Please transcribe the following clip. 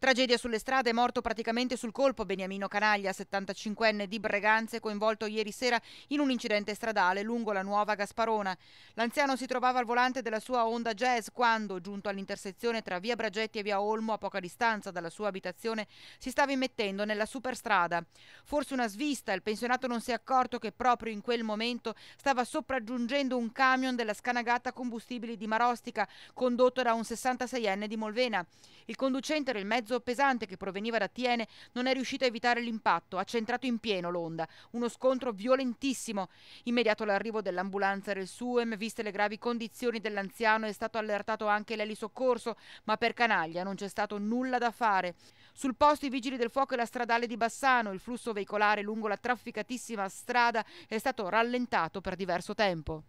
Tragedia sulle strade, morto praticamente sul colpo Beniamino Canaglia, 75enne di Breganze, coinvolto ieri sera in un incidente stradale lungo la nuova Gasparona. L'anziano si trovava al volante della sua Honda Jazz quando, giunto all'intersezione tra via Bragetti e via Olmo, a poca distanza dalla sua abitazione, si stava immettendo nella superstrada. Forse una svista, il pensionato non si è accorto che proprio in quel momento stava sopraggiungendo un camion della scanagata combustibili di Marostica, condotto da un 66enne di Molvena. Il conducente era il mezzo mezzo pesante che proveniva da Tiene non è riuscito a evitare l'impatto, ha centrato in pieno l'onda. Uno scontro violentissimo. Immediato l'arrivo dell'ambulanza del SUEM, viste le gravi condizioni dell'anziano, è stato allertato anche l'elisoccorso, ma per canaglia non c'è stato nulla da fare. Sul posto i vigili del fuoco e la stradale di Bassano, il flusso veicolare lungo la trafficatissima strada è stato rallentato per diverso tempo.